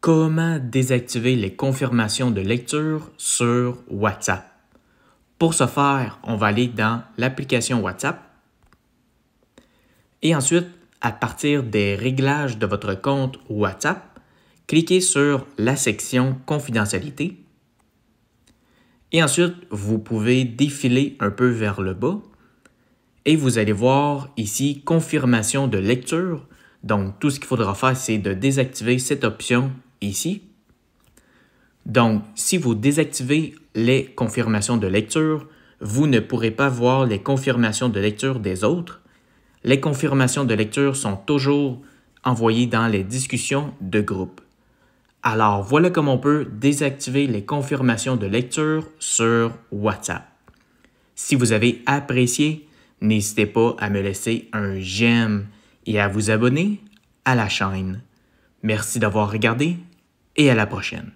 Comment désactiver les confirmations de lecture sur WhatsApp? Pour ce faire, on va aller dans l'application WhatsApp et ensuite, à partir des réglages de votre compte WhatsApp, cliquez sur la section Confidentialité et ensuite, vous pouvez défiler un peu vers le bas et vous allez voir ici Confirmation de lecture. Donc, tout ce qu'il faudra faire, c'est de désactiver cette option ici. Donc, si vous désactivez les confirmations de lecture, vous ne pourrez pas voir les confirmations de lecture des autres. Les confirmations de lecture sont toujours envoyées dans les discussions de groupe. Alors voilà comment on peut désactiver les confirmations de lecture sur WhatsApp. Si vous avez apprécié, n'hésitez pas à me laisser un j'aime et à vous abonner à la chaîne. Merci d'avoir regardé et à la prochaine.